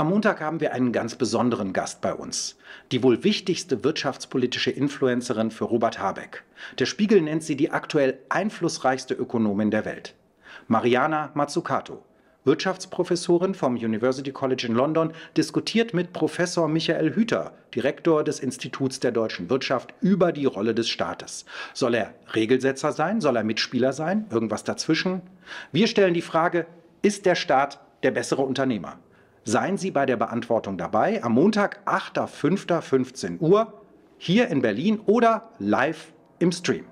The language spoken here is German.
Am Montag haben wir einen ganz besonderen Gast bei uns. Die wohl wichtigste wirtschaftspolitische Influencerin für Robert Habeck. Der Spiegel nennt sie die aktuell einflussreichste Ökonomin der Welt. Mariana Mazzucato, Wirtschaftsprofessorin vom University College in London, diskutiert mit Professor Michael Hüter, Direktor des Instituts der deutschen Wirtschaft, über die Rolle des Staates. Soll er Regelsetzer sein? Soll er Mitspieler sein? Irgendwas dazwischen? Wir stellen die Frage, ist der Staat der bessere Unternehmer? Seien Sie bei der Beantwortung dabei am Montag, 8.05.15 Uhr hier in Berlin oder live im Stream.